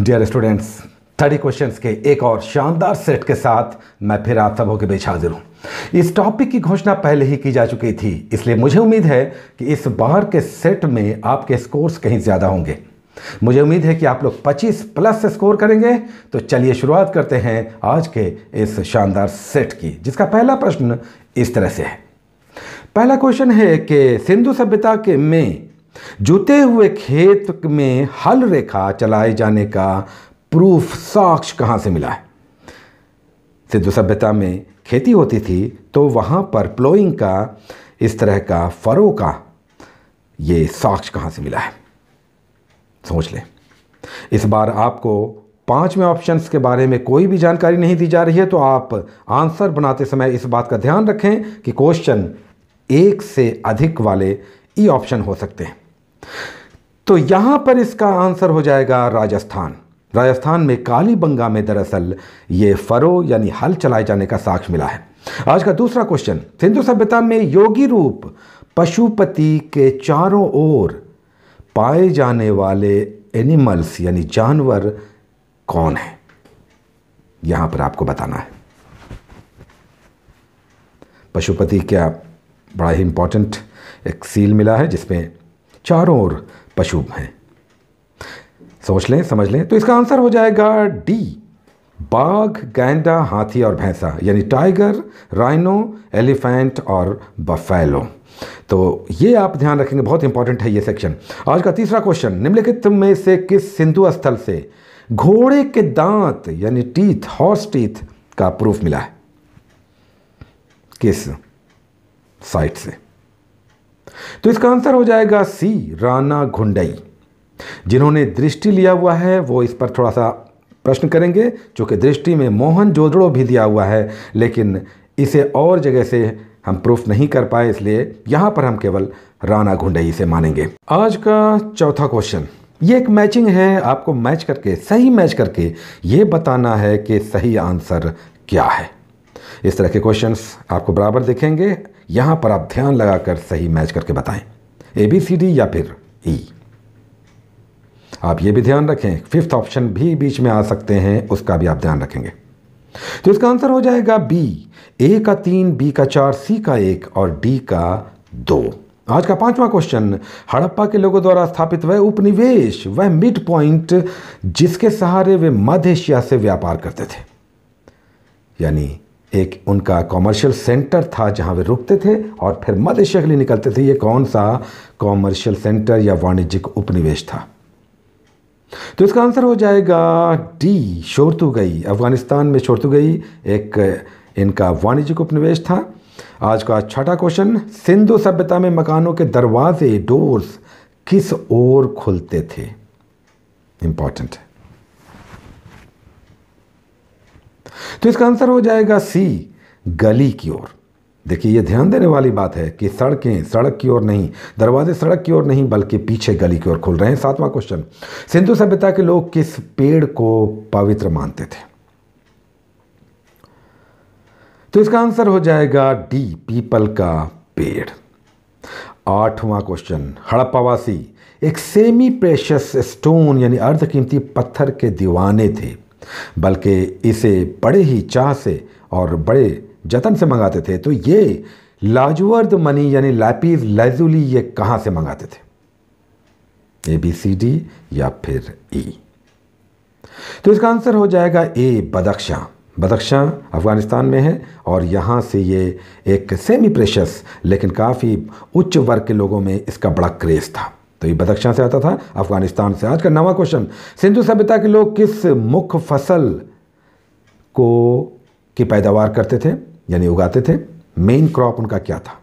Dear students thirty questions के एक और शानदार सेट के साथ मैं फिर आप सबों के बीच हाजिर हूँ इस टॉपिक की घोषणा पहले ही की जा चुकी थी इसलिए मुझे उम्मीद है कि इस बार के सेट में आपके स्कोर्स कहीं ज़्यादा होंगे मुझे उम्मीद है कि आप लोग 25 प्लस स्कोर करेंगे तो चलिए शुरुआत करते हैं आज के इस शानदार सेट की जिसका पहला प्रश्न इस तरह से है पहला क्वेश्चन है कि सिंधु सभ्यता के में जुते हुए खेत में हल रेखा चलाए जाने का प्रूफ साक्ष्य कहाँ से मिला है सिद्धु सभ्यता में खेती होती थी तो वहाँ पर प्लोइंग का इस तरह का फरो का ये साक्ष्य कहाँ से मिला है सोच लें इस बार आपको पांचवें ऑप्शंस के बारे में कोई भी जानकारी नहीं दी जा रही है तो आप आंसर बनाते समय इस बात का ध्यान रखें कि क्वेश्चन एक से अधिक वाले ई ऑप्शन हो सकते हैं तो यहां पर इसका आंसर हो जाएगा राजस्थान राजस्थान में कालीबंगा में दरअसल ये फरो यानी हल चलाए जाने का साक्ष मिला है आज का दूसरा क्वेश्चन सिंधु सभ्यता में योगी रूप पशुपति के चारों ओर पाए जाने वाले एनिमल्स यानी जानवर कौन है यहां पर आपको बताना है पशुपति क्या बड़ा ही इंपॉर्टेंट एक सील मिला है जिसमें चारों ओर पशु हैं सोच लें समझ लें तो इसका आंसर हो जाएगा डी बाघ गैंडा हाथी और भैंसा यानी टाइगर राइनो एलिफेंट और बफेलो तो ये आप ध्यान रखेंगे बहुत इंपॉर्टेंट है ये सेक्शन आज का तीसरा क्वेश्चन निम्नलिखित में से किस सिंधु स्थल से घोड़े के दांत यानी टीथ हॉर्स टीथ का प्रूफ मिला है किस साइट से तो इसका आंसर हो जाएगा सी राणा घुंडई जिन्होंने दृष्टि लिया हुआ है वो इस पर थोड़ा सा प्रश्न करेंगे चूंकि दृष्टि में मोहन जोदड़ो भी दिया हुआ है लेकिन इसे और जगह से हम प्रूफ नहीं कर पाए इसलिए यहां पर हम केवल राणा घुंडई से मानेंगे आज का चौथा क्वेश्चन ये एक मैचिंग है आपको मैच करके सही मैच करके ये बताना है कि सही आंसर क्या है इस तरह के क्वेश्चंस आपको बराबर दिखेंगे यहां पर आप ध्यान लगाकर सही मैच करके बताएं ए बी सी डी या फिर ई e. आप यह भी ध्यान रखें फिफ्थ ऑप्शन भी बीच में आ सकते हैं उसका भी आप ध्यान रखेंगे तो इसका आंसर हो जाएगा बी ए का तीन बी का चार सी का एक और डी का दो आज का पांचवा क्वेश्चन हड़प्पा के लोगों द्वारा स्थापित वह उपनिवेश वह मिड पॉइंट जिसके सहारे वे मध्य एशिया से व्यापार करते थे यानी एक उनका कॉमर्शियल सेंटर था जहाँ वे रुकते थे और फिर मध्य के लिए निकलते थे ये कौन सा कॉमर्शियल सेंटर या वाणिज्यिक उपनिवेश था तो इसका आंसर हो जाएगा डी गई अफगानिस्तान में गई एक इनका वाणिज्यिक उपनिवेश था आज का छठा क्वेश्चन सिंधु सभ्यता में मकानों के दरवाजे डोर्स किस ओर खुलते थे इंपॉर्टेंट है तो इसका आंसर हो जाएगा सी गली की ओर देखिए ये ध्यान देने वाली बात है कि सड़कें सड़क की ओर नहीं दरवाजे सड़क की ओर नहीं बल्कि पीछे गली की ओर खुल रहे हैं सातवां क्वेश्चन सिंधु सभ्यता के लोग किस पेड़ को पवित्र मानते थे तो इसका आंसर हो जाएगा डी पीपल का पेड़ आठवां क्वेश्चन हड़प्पावासी एक सेमी प्रेशस स्टोन यानी अर्धकीमती पत्थर के दीवाने थे बल्कि इसे बड़े ही चाह से और बड़े जतन से मंगाते थे तो ये लाजवर्द मनी यानी लैपीज लैजुली ये कहाँ से मंगाते थे ए बी सी डी या फिर ई तो इसका आंसर हो जाएगा ए बदख्शां बदख्शां अफ़गानिस्तान में है और यहाँ से ये एक सेमी प्रेशस लेकिन काफ़ी उच्च वर्ग के लोगों में इसका बड़ा क्रेज़ था तो ये बदख्शां से आता था अफगानिस्तान से आज का नवा क्वेश्चन सिंधु सभ्यता के लोग किस मुख्य फसल को की पैदावार करते थे यानी उगाते थे मेन क्रॉप उनका क्या था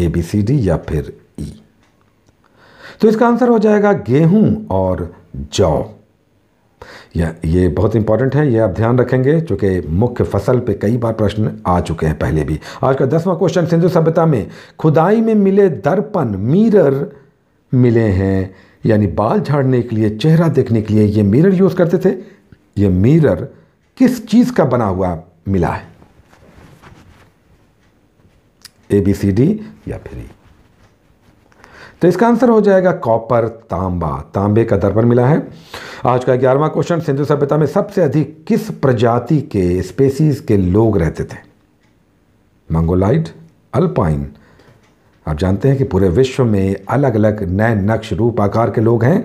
ए बी सी डी या फिर ई e. तो इसका आंसर हो जाएगा गेहूं और जौ यह ये बहुत इंपॉर्टेंट है ये आप ध्यान रखेंगे चूँकि मुख्य फसल पे कई बार प्रश्न आ चुके हैं पहले भी आज का दसवां क्वेश्चन सिंधु सभ्यता में खुदाई में मिले दर्पण मिरर मिले हैं यानी बाल झाड़ने के लिए चेहरा देखने के लिए ये मिरर यूज़ करते थे ये मिरर किस चीज़ का बना हुआ मिला है ए बी सी डी या फिर e? तो इसका आंसर हो जाएगा कॉपर तांबा तांबे का दर्पण मिला है आज का ग्यारहवा क्वेश्चन सिंधु सभ्यता में सबसे अधिक किस प्रजाति के स्पेसीज के लोग रहते थे मंगोलाइट अल्पाइन आप जानते हैं कि पूरे विश्व में अलग अलग नए नक्श रूप आकार के लोग हैं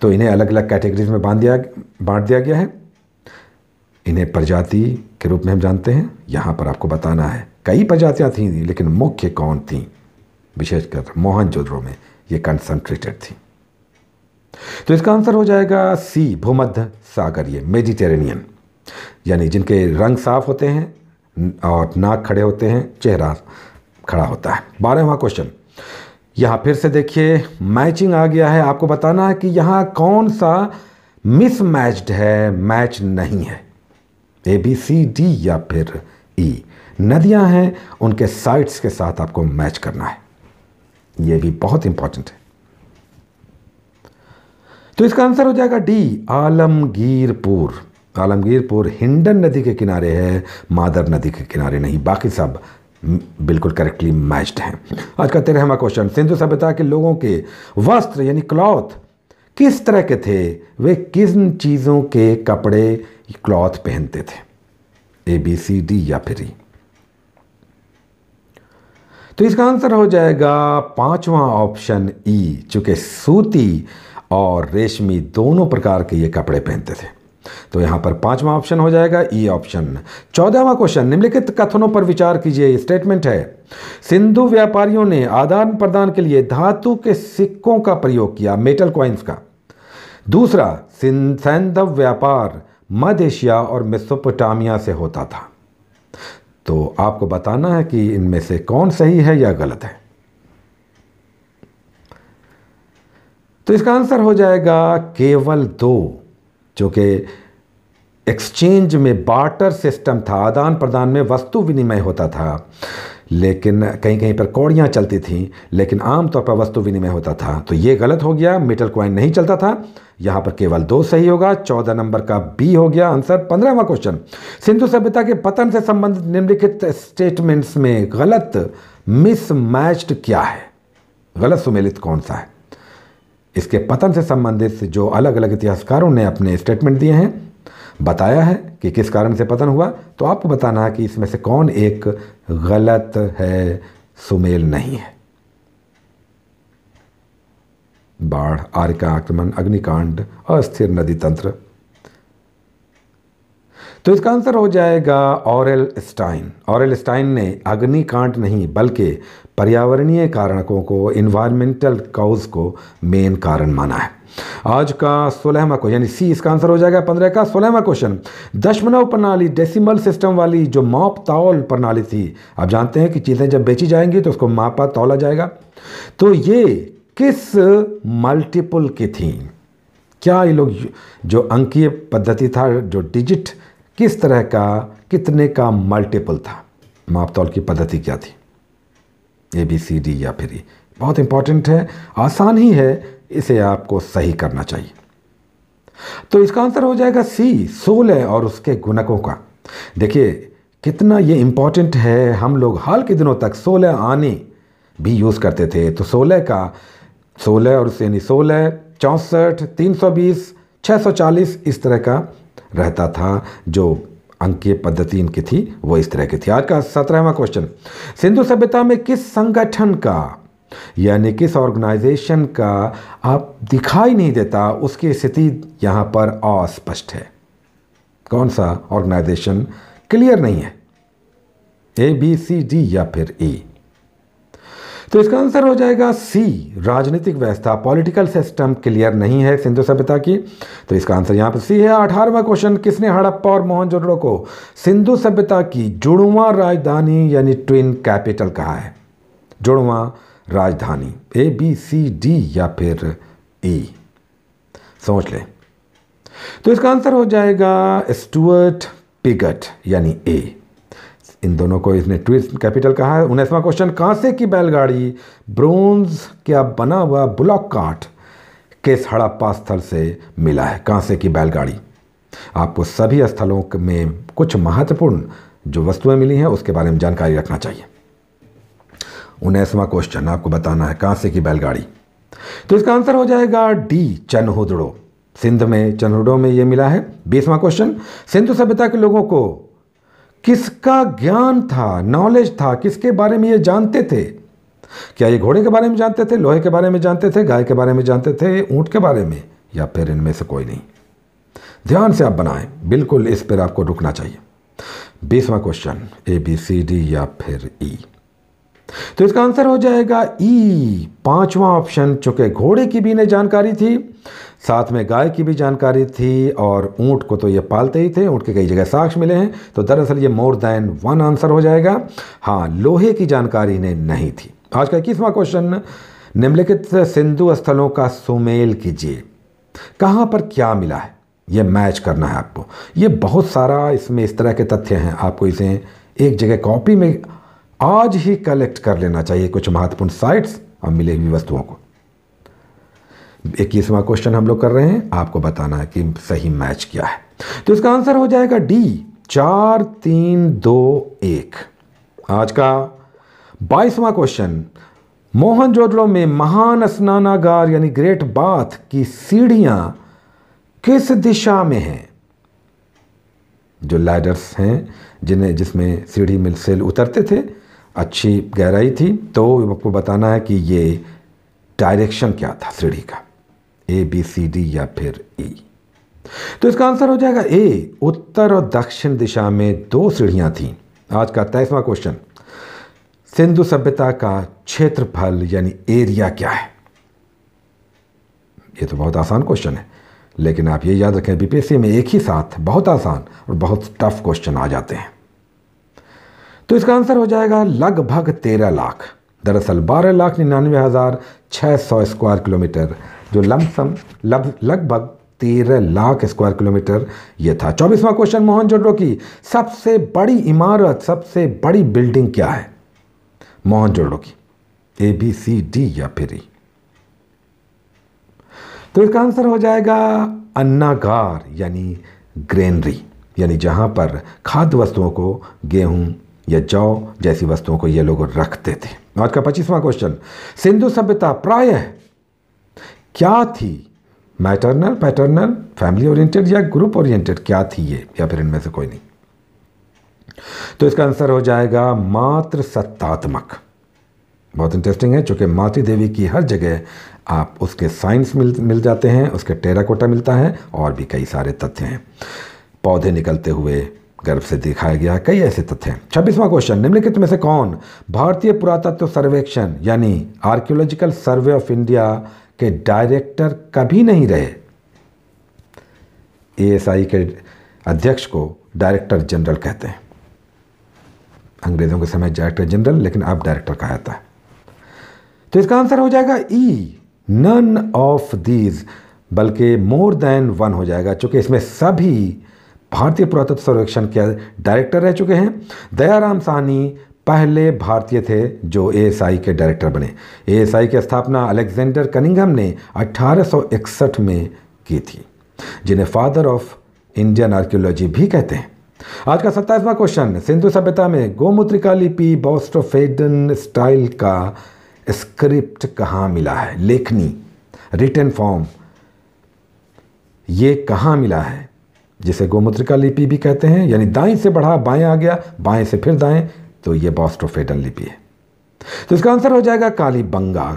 तो इन्हें अलग अलग कैटेगरीज में बांध दिया बांट दिया गया है इन्हें प्रजाति के रूप में हम जानते हैं यहाँ पर आपको बताना है कई प्रजातियाँ थीं लेकिन मुख्य कौन थीं विशेषकर मोहनजोदड़ो में ये कंसंट्रेटेड थी तो इसका आंसर हो जाएगा सी भूमध्य सागरीय मेडिटेरेनियन यानी जिनके रंग साफ होते हैं और नाक खड़े होते हैं चेहरा खड़ा होता है बारहवा क्वेश्चन यहां फिर से देखिए मैचिंग आ गया है आपको बताना है कि यहां कौन सा मिसमैच्ड है मैच नहीं है ए बी सी डी या फिर ई e. हैं उनके साइड्स के साथ आपको मैच करना है यह भी बहुत इंपॉर्टेंट है तो इसका आंसर हो जाएगा डी आलमगीरपुर आलमगीरपुर हिंडन नदी के किनारे है मादर नदी के किनारे नहीं बाकी सब बिल्कुल करेक्टली मैच्ड हैं आज का तेरहवा क्वेश्चन सिंधु सभ्यता के लोगों के वस्त्र यानी क्लॉथ किस तरह के थे वे किन चीज़ों के कपड़े क्लॉथ पहनते थे ए बी सी डी या फिर ई e? तो इसका आंसर हो जाएगा पांचवा ऑप्शन ई e, चूंकि सूती और रेशमी दोनों प्रकार के ये कपड़े पहनते थे तो यहां पर पांचवा ऑप्शन हो जाएगा ई ऑप्शन चौदहवा क्वेश्चन निम्नलिखित कथनों पर विचार कीजिए स्टेटमेंट है सिंधु व्यापारियों ने आदान प्रदान के लिए धातु के सिक्कों का प्रयोग किया मेटल क्वाइंस का दूसरा सैंधव व्यापार मध्य एशिया और मिसोपोटामिया से होता था तो आपको बताना है कि इनमें से कौन सही है या गलत है तो इसका आंसर हो जाएगा केवल दो जो कि एक्सचेंज में बार्टर सिस्टम था आदान प्रदान में वस्तु विनिमय होता था लेकिन कहीं कहीं पर कौड़ियाँ चलती थीं लेकिन आमतौर पर वस्तु विनिमय होता था तो ये गलत हो गया मीटर क्वाइन नहीं चलता था यहाँ पर केवल दो सही होगा चौदह नंबर का बी हो गया आंसर पंद्रहवा क्वेश्चन सिंधु सभ्यता के पतन से संबंधित निम्नलिखित स्टेटमेंट्स में गलत मिसमैच्ड क्या है गलत सुमेलित कौन सा है इसके पतन से संबंधित जो अलग अलग इतिहासकारों ने अपने स्टेटमेंट दिए हैं बताया है कि किस कारण से पतन हुआ तो आपको बताना है कि इसमें से कौन एक गलत है सुमेल नहीं है बाढ़ आर्य का आक्रमण अग्निकांड अस्थिर नदी तंत्र तो इसका आंसर हो जाएगा ऑरल स्टाइन ऑरल स्टाइन ने अग्निकांड नहीं बल्कि पर्यावरणीय कारणकों को इन्वायरमेंटल काउज को मेन कारण माना है आज का सोलहवा क्वेश्चन सी इसका आंसर हो जाएगा पंद्रह का सोलहवा क्वेश्चन दशमलव प्रणाली डेसिमल सिस्टम वाली जो माप तौल प्रणाली थी आप जानते हैं कि चीज़ें जब बेची जाएंगी तो उसको मापा तौला जाएगा तो ये किस मल्टीपल की थी क्या ये लोग जो अंकीय पद्धति था जो डिजिट किस तरह का कितने का मल्टीपल था मापतौल की पद्धति क्या थी ए बी सी डी या फिर ये e? बहुत इंपॉर्टेंट है आसान ही है इसे आपको सही करना चाहिए तो इसका आंसर हो जाएगा सी सोलह और उसके गुणकों का देखिए कितना ये इंपॉर्टेंट है हम लोग हाल के दिनों तक सोलह आने भी यूज़ करते थे तो सोलह का सोलह और उससे यानी सोलह चौंसठ तीन सौ बीस छः सौ चालीस इस तरह का रहता था जो अंकीय पद्धति इनकी थी वो इस तरह की थी आज का सत्रहवा क्वेश्चन सिंधु सभ्यता में किस संगठन का यानी किस ऑर्गेनाइजेशन का आप दिखाई नहीं देता उसकी स्थिति यहां पर अस्पष्ट है कौन सा ऑर्गेनाइजेशन क्लियर नहीं है ए बी सी डी या फिर ई e. तो इसका आंसर हो जाएगा सी राजनीतिक व्यवस्था पॉलिटिकल सिस्टम क्लियर नहीं है सिंधु सभ्यता की तो इसका आंसर यहाँ पर सी है अठारहवा क्वेश्चन किसने हड़प्पा और मोहनजोदड़ो को सिंधु सभ्यता की जुड़वा राजधानी यानी ट्विन कैपिटल कहा है जुड़वा राजधानी ए बी सी डी या फिर ई e? समझ लें तो इसका आंसर हो जाएगा स्टुअर्ट पिगट यानी ए इन दोनों को इसने ट्विस्ट कैपिटल कहा है उन्नीसवा क्वेश्चन कांसे की बैलगाड़ी ब्रोंज क्या बना हुआ ब्लॉक काट किस हड़प्पा स्थल से मिला है कांसे की बैलगाड़ी आपको सभी स्थलों में कुछ महत्वपूर्ण जो वस्तुएं मिली हैं उसके बारे में जानकारी रखना चाहिए उन्नीसवा क्वेश्चन आपको बताना है कांसे की बैलगाड़ी तो इसका आंसर हो जाएगा डी चनहुदड़ो सिंध में चनहुदड़ो में यह मिला है बीसवा क्वेश्चन सिंधु सभ्यता के लोगों को किसका ज्ञान था नॉलेज था किसके बारे में ये जानते थे क्या ये घोड़े के बारे में जानते थे लोहे के बारे में जानते थे गाय के बारे में जानते थे ऊंट के बारे में या फिर इनमें से कोई नहीं ध्यान से आप बनाएं बिल्कुल इस पर आपको रुकना चाहिए बीसवा question A B C D या फिर ई e. तो इसका आंसर हो जाएगा ई e. पांचवा ऑप्शन चूंकि घोड़े की भी इन्हें जानकारी थी साथ में गाय की भी जानकारी थी और ऊंट को तो ये पालते ही थे ऊंट के कई जगह साक्ष मिले हैं तो दरअसल ये मोर देन वन आंसर हो जाएगा हाँ लोहे की जानकारी इन्हें नहीं थी आज का इक्कीसवां क्वेश्चन निम्नलिखित सिंधु स्थलों का सुमेल कीजिए कहाँ पर क्या मिला है ये मैच करना है आपको ये बहुत सारा इसमें इस तरह के तथ्य हैं आपको इसे एक जगह कॉपी में आज ही कलेक्ट कर लेना चाहिए कुछ महत्वपूर्ण साइट्स और मिली हुई वस्तुओं को इक्कीसवां क्वेश्चन हम लोग कर रहे हैं आपको बताना है कि सही मैच क्या है तो इसका आंसर हो जाएगा डी चार तीन दो एक आज का बाईसवां क्वेश्चन मोहन जोदड़ो में महान स्नानागार यानी ग्रेट बाथ की सीढ़ियां किस दिशा में हैं जो लैडर्स हैं जिन्हें जिसमें सीढ़ी मिल से उतरते थे अच्छी गहराई थी तो आपको बताना है कि ये डायरेक्शन क्या था सीढ़ी का ए बी सी डी या फिर ई e? तो इसका आंसर हो जाएगा ए उत्तर और दक्षिण दिशा में दो सीढ़ियां थी आज का तेईसवा क्वेश्चन सिंधु सभ्यता का क्षेत्रफल यानी एरिया क्या है ये तो बहुत आसान क्वेश्चन है लेकिन आप ये याद रखें बीपीएससी में एक ही साथ बहुत आसान और बहुत टफ क्वेश्चन आ जाते हैं तो इसका आंसर हो जाएगा लगभग तेरह लाख दरअसल बारह लाख निन्यानवे हज़ार छः सौ स्क्वायर किलोमीटर जो लमसम लगभग तेरह लाख स्क्वायर किलोमीटर यह था चौबीसवां क्वेश्चन मोहन जोडो की सबसे बड़ी इमारत सबसे बड़ी बिल्डिंग क्या है मोहन जोडो की ए बी सी डी या फिर ई e। तो इसका आंसर हो जाएगा अन्नागार यानी ग्रेनरी यानी जहां पर खाद्य वस्तुओं को गेहूं या जौ जैसी वस्तुओं को ये लोग रखते थे आज का पच्चीसवां क्वेश्चन सिंधु सभ्यता प्राय क्या थी मैटरनल पैटर्नल फैमिली ओरिएंटेड या ग्रुप ओरिएंटेड क्या थी ये या फिर इनमें से कोई नहीं तो इसका आंसर हो जाएगा मात्र सत्तात्मक बहुत इंटरेस्टिंग है चूंकि मातृ देवी की हर जगह आप उसके साइंस मिल मिल जाते हैं उसके टेराकोटा मिलता है और भी कई सारे तथ्य हैं पौधे निकलते हुए गर्भ से दिखाया गया कई ऐसे तथ्य हैं छब्बीसवां क्वेश्चन निम्नलिखित में से कौन भारतीय पुरातत्व सर्वेक्षण यानी आर्कियोलॉजिकल सर्वे ऑफ इंडिया के डायरेक्टर कभी नहीं रहे ए के अध्यक्ष को डायरेक्टर जनरल कहते हैं अंग्रेजों के समय डायरेक्टर जनरल लेकिन अब डायरेक्टर कहा जाता है तो इसका आंसर हो जाएगा ई नन ऑफ दीज बल्कि मोर देन वन हो जाएगा चूंकि इसमें सभी भारतीय पुरातत्व सर्वेक्षण के डायरेक्टर रह चुके हैं दयाराम सानी पहले भारतीय थे जो एएसआई के डायरेक्टर बने एएसआई की स्थापना अलेक्जेंडर कनिंगम ने 1861 में की थी जिन्हें फादर ऑफ इंडियन आर्कियोलॉजी भी कहते हैं आज का सत्ताईसवां क्वेश्चन सिंधु सभ्यता में गोमूत्रिका लिपि बॉस्टोफेडन स्टाइल का स्क्रिप्ट कहाँ मिला है लेखनी रिटर्न फॉर्म ये कहाँ मिला है जिसे गोमूत्र का लिपि भी कहते हैं यानी दाएं से बढ़ा बाएं आ गया बाएं से फिर दाएं तो ये बॉस्ट्रोफेडल लिपि है तो इसका आंसर हो जाएगा कालीबंगा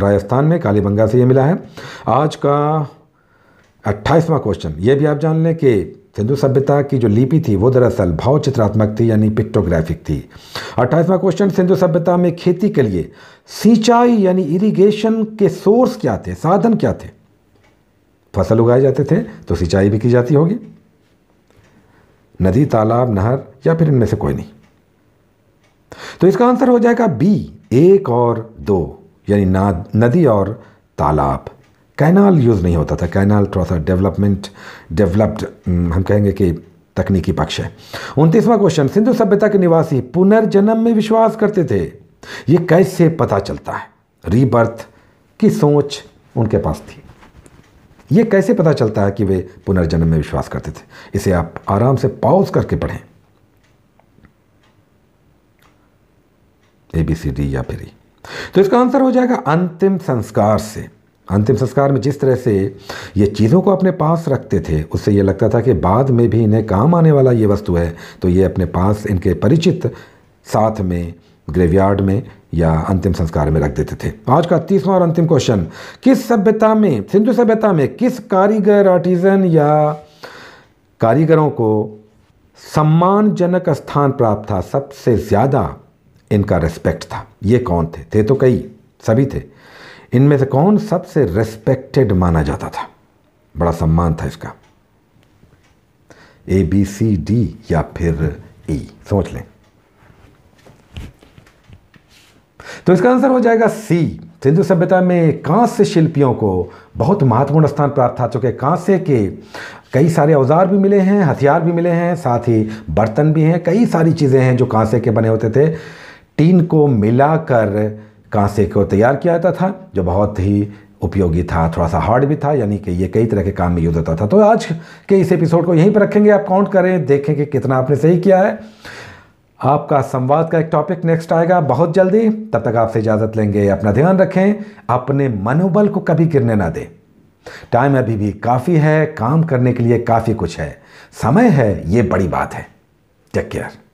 राजस्थान में कालीबंगा से ये मिला है आज का अट्ठाईसवां क्वेश्चन ये भी आप जान लें कि सिंधु सभ्यता की जो लिपि थी वो दरअसल भाव चित्रात्मक थी यानी पिक्टोग्राफिक थी अट्ठाईसवां क्वेश्चन सिंधु सभ्यता में खेती के लिए सिंचाई यानी इरिगेशन के सोर्स क्या थे साधन क्या थे फसल उगाए जाते थे तो सिंचाई भी की जाती होगी नदी तालाब नहर या फिर इनमें से कोई नहीं तो इसका आंसर हो जाएगा बी एक और दो यानी नदी और तालाब कैनाल यूज़ नहीं होता था कैनाल थोड़ा सा डेवलपमेंट डेवलप्ड हम कहेंगे कि तकनीकी पक्ष है उनतीसवां क्वेश्चन सिंधु सभ्यता के निवासी पुनर्जन्म में विश्वास करते थे ये कैसे पता चलता है रीबर्थ की सोच उनके पास थी ये कैसे पता चलता है कि वे पुनर्जन्म में विश्वास करते थे इसे आप आराम से पॉज करके पढ़ें ए बी सी डी या फिर e। तो इसका आंसर हो जाएगा अंतिम संस्कार से अंतिम संस्कार में जिस तरह से ये चीज़ों को अपने पास रखते थे उससे ये लगता था कि बाद में भी इन्हें काम आने वाला ये वस्तु है तो ये अपने पास इनके परिचित साथ में ग्रेवयार्ड में या अंतिम संस्कार में रख देते थे आज का तीसवा और अंतिम क्वेश्चन किस सभ्यता में सिंधु सभ्यता में किस कारीगर आर्टिजन या कारीगरों को सम्मानजनक स्थान प्राप्त था सबसे ज़्यादा इनका रेस्पेक्ट था ये कौन थे थे तो कई सभी थे इनमें से कौन सबसे रेस्पेक्टेड माना जाता था बड़ा सम्मान था इसका ए बी सी डी या फिर ई e, सोच लें तो इसका आंसर हो जाएगा सी सिंधु सभ्यता में कांस्य शिल्पियों को बहुत महत्वपूर्ण स्थान प्राप्त था चूँकि कांस्य के कई सारे औजार भी मिले हैं हथियार भी मिले हैं साथ ही बर्तन भी हैं कई सारी चीज़ें हैं जो कांसे के बने होते थे टीन को मिलाकर कांसे को तैयार किया जाता था जो बहुत ही उपयोगी था थोड़ा सा हार्ड भी था यानी कि ये कई तरह के काम में यूज़ होता था तो आज के इस एपिसोड को यहीं पर रखेंगे आप काउंट करें देखें कि कितना आपने सही किया है आपका संवाद का एक टॉपिक नेक्स्ट आएगा बहुत जल्दी तब तक आपसे इजाज़त लेंगे अपना ध्यान रखें अपने मनोबल को कभी गिरने ना दें टाइम अभी भी काफ़ी है काम करने के लिए काफ़ी कुछ है समय है ये बड़ी बात है टेक केयर